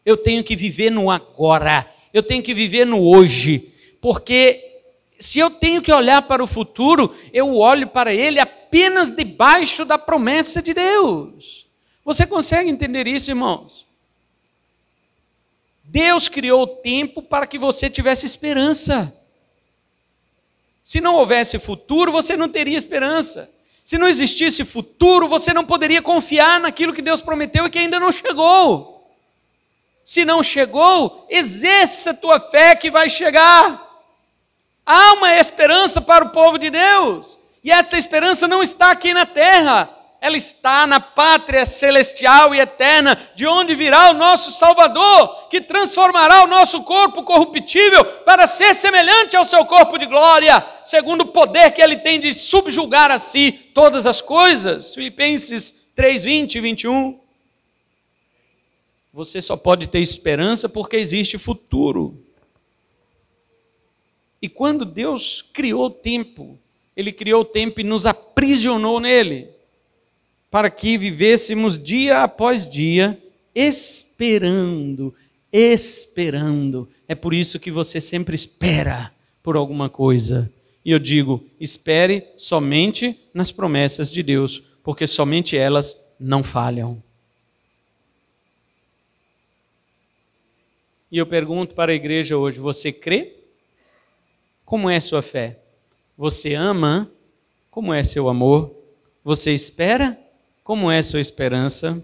eu tenho que viver no agora, eu tenho que viver no hoje, porque se eu tenho que olhar para o futuro, eu olho para ele apenas debaixo da promessa de Deus. Você consegue entender isso, irmãos? Deus criou o tempo para que você tivesse esperança. Se não houvesse futuro, você não teria esperança. Se não existisse futuro, você não poderia confiar naquilo que Deus prometeu e que ainda não chegou. Se não chegou, exerça a tua fé que vai chegar. Há uma esperança para o povo de Deus, e essa esperança não está aqui na terra, ela está na pátria celestial e eterna, de onde virá o nosso Salvador, que transformará o nosso corpo corruptível para ser semelhante ao seu corpo de glória, segundo o poder que ele tem de subjugar a si todas as coisas. Filipenses 3, 20 e 21. Você só pode ter esperança porque existe futuro. E quando Deus criou o tempo, Ele criou o tempo e nos aprisionou nele para que vivêssemos dia após dia esperando, esperando. É por isso que você sempre espera por alguma coisa. E eu digo, espere somente nas promessas de Deus, porque somente elas não falham. E eu pergunto para a igreja hoje: você crê? Como é sua fé? Você ama? Como é seu amor? Você espera? Como é sua esperança?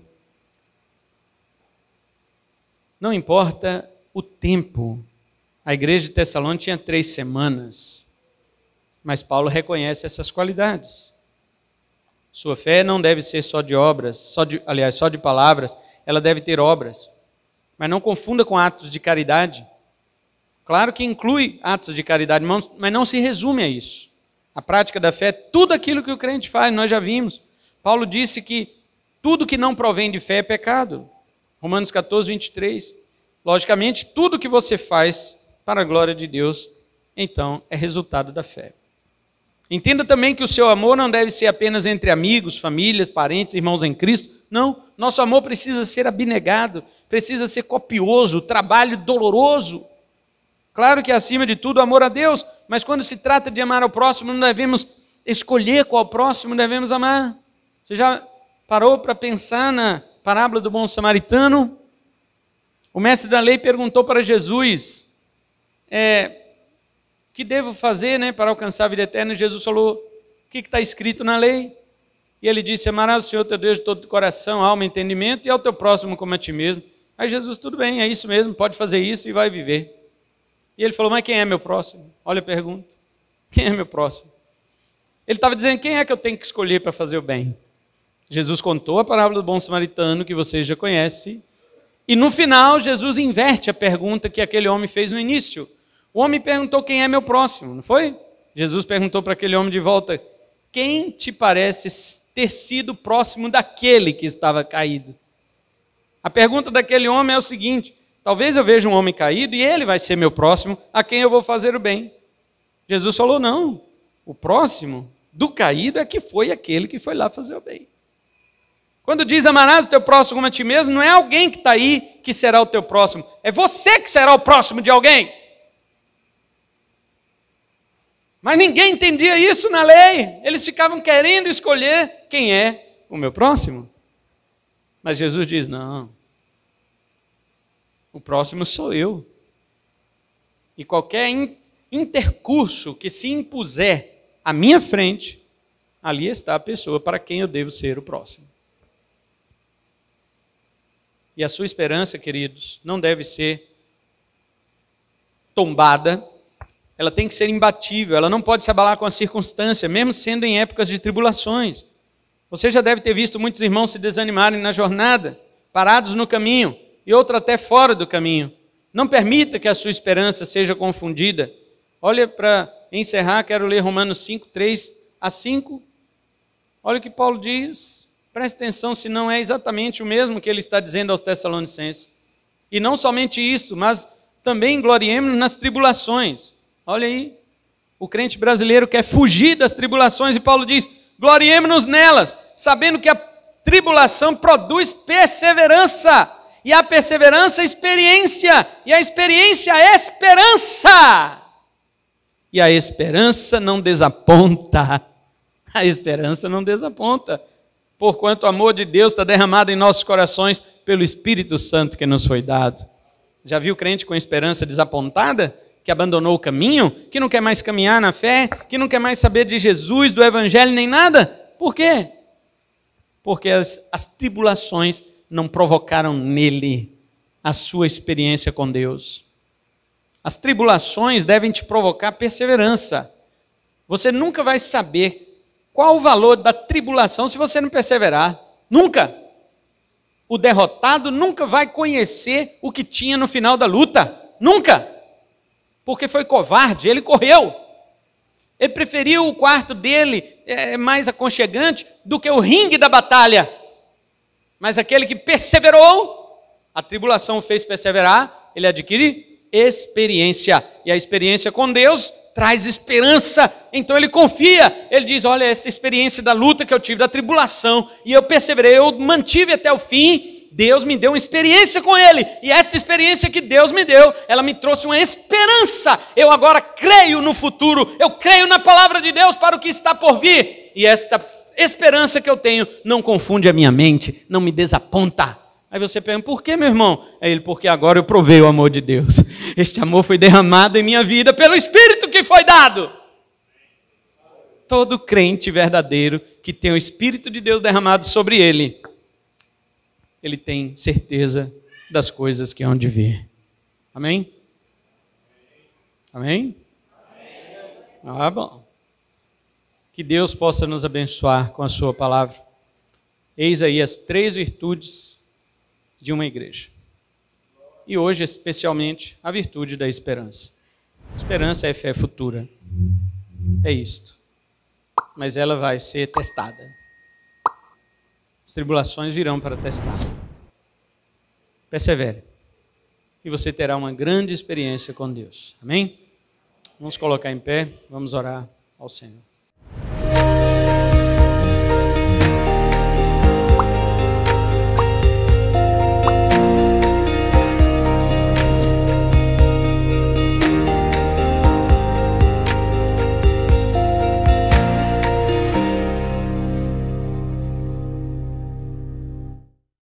Não importa o tempo. A igreja de Tessalônica tinha três semanas, mas Paulo reconhece essas qualidades. Sua fé não deve ser só de obras, só de, aliás, só de palavras, ela deve ter obras. Mas não confunda com atos de caridade. Claro que inclui atos de caridade, mas não se resume a isso. A prática da fé é tudo aquilo que o crente faz, nós já vimos. Paulo disse que tudo que não provém de fé é pecado. Romanos 14, 23. Logicamente, tudo que você faz para a glória de Deus, então é resultado da fé. Entenda também que o seu amor não deve ser apenas entre amigos, famílias, parentes, irmãos em Cristo. Não, nosso amor precisa ser abnegado, precisa ser copioso, trabalho doloroso. Claro que acima de tudo, amor a Deus, mas quando se trata de amar ao próximo, não devemos escolher qual próximo devemos amar. Você já parou para pensar na parábola do bom samaritano? O mestre da lei perguntou para Jesus: é, O que devo fazer né, para alcançar a vida eterna? E Jesus falou: O que está escrito na lei? E ele disse: Amarás o Senhor teu Deus de todo o coração, alma, entendimento e ao teu próximo como a ti mesmo. Aí Jesus, tudo bem, é isso mesmo, pode fazer isso e vai viver. E ele falou: Mas quem é meu próximo? Olha a pergunta: Quem é meu próximo? Ele estava dizendo: Quem é que eu tenho que escolher para fazer o bem? Jesus contou a parábola do bom samaritano, que vocês já conhecem, E no final, Jesus inverte a pergunta que aquele homem fez no início. O homem perguntou: Quem é meu próximo? Não foi? Jesus perguntou para aquele homem de volta: Quem te parece ter sido próximo daquele que estava caído? A pergunta daquele homem é o seguinte: Talvez eu veja um homem caído e ele vai ser meu próximo, a quem eu vou fazer o bem. Jesus falou: Não, o próximo do caído é que foi aquele que foi lá fazer o bem. Quando diz amarás o teu próximo como a ti mesmo, não é alguém que está aí que será o teu próximo, é você que será o próximo de alguém. Mas ninguém entendia isso na lei, eles ficavam querendo escolher quem é o meu próximo. Mas Jesus diz: não, o próximo sou eu. E qualquer intercurso que se impuser à minha frente, ali está a pessoa para quem eu devo ser o próximo. E a sua esperança, queridos, não deve ser tombada, ela tem que ser imbatível, ela não pode se abalar com a circunstância, mesmo sendo em épocas de tribulações. Você já deve ter visto muitos irmãos se desanimarem na jornada, parados no caminho, e outro até fora do caminho. Não permita que a sua esperança seja confundida. Olha para encerrar, quero ler Romanos 5, 3 a 5. Olha o que Paulo diz. Preste atenção se não é exatamente o mesmo que ele está dizendo aos Tessalonicenses. E não somente isso, mas também gloriemos nas tribulações. Olha aí, o crente brasileiro quer fugir das tribulações e Paulo diz: gloriemos-nos nelas, sabendo que a tribulação produz perseverança, e a perseverança, experiência, e a experiência, esperança. E a esperança não desaponta. A esperança não desaponta porquanto o amor de Deus está derramado em nossos corações pelo Espírito Santo que nos foi dado. Já viu crente com esperança desapontada? Que abandonou o caminho? Que não quer mais caminhar na fé? Que não quer mais saber de Jesus, do Evangelho, nem nada? Por quê? Porque as, as tribulações não provocaram nele a sua experiência com Deus. As tribulações devem te provocar perseverança. Você nunca vai saber qual o valor da tribulação se você não perseverar? Nunca. O derrotado nunca vai conhecer o que tinha no final da luta. Nunca. Porque foi covarde, ele correu. Ele preferiu o quarto dele, é, é mais aconchegante, do que o ringue da batalha. Mas aquele que perseverou, a tribulação o fez perseverar, ele adquire experiência. E a experiência com Deus traz esperança. Então ele confia, ele diz: Olha, essa experiência da luta que eu tive, da tribulação, e eu perseverei, eu mantive até o fim. Deus me deu uma experiência com ele, e esta experiência que Deus me deu, ela me trouxe uma esperança. Eu agora creio no futuro, eu creio na palavra de Deus para o que está por vir, e esta esperança que eu tenho não confunde a minha mente, não me desaponta. Aí você pergunta, por que, meu irmão? É ele, porque agora eu provei o amor de Deus. Este amor foi derramado em minha vida pelo Espírito que foi dado. Todo crente verdadeiro que tem o Espírito de Deus derramado sobre ele, ele tem certeza das coisas que hão de vir. Amém? Amém? Amém? Ah, bom. Que Deus possa nos abençoar com a Sua palavra. Eis aí as três virtudes de uma igreja. E hoje, especialmente, a virtude da esperança. Esperança é fé futura. É isto. Mas ela vai ser testada. As tribulações virão para testar. Persevere. E você terá uma grande experiência com Deus. Amém? Vamos colocar em pé, vamos orar ao Senhor.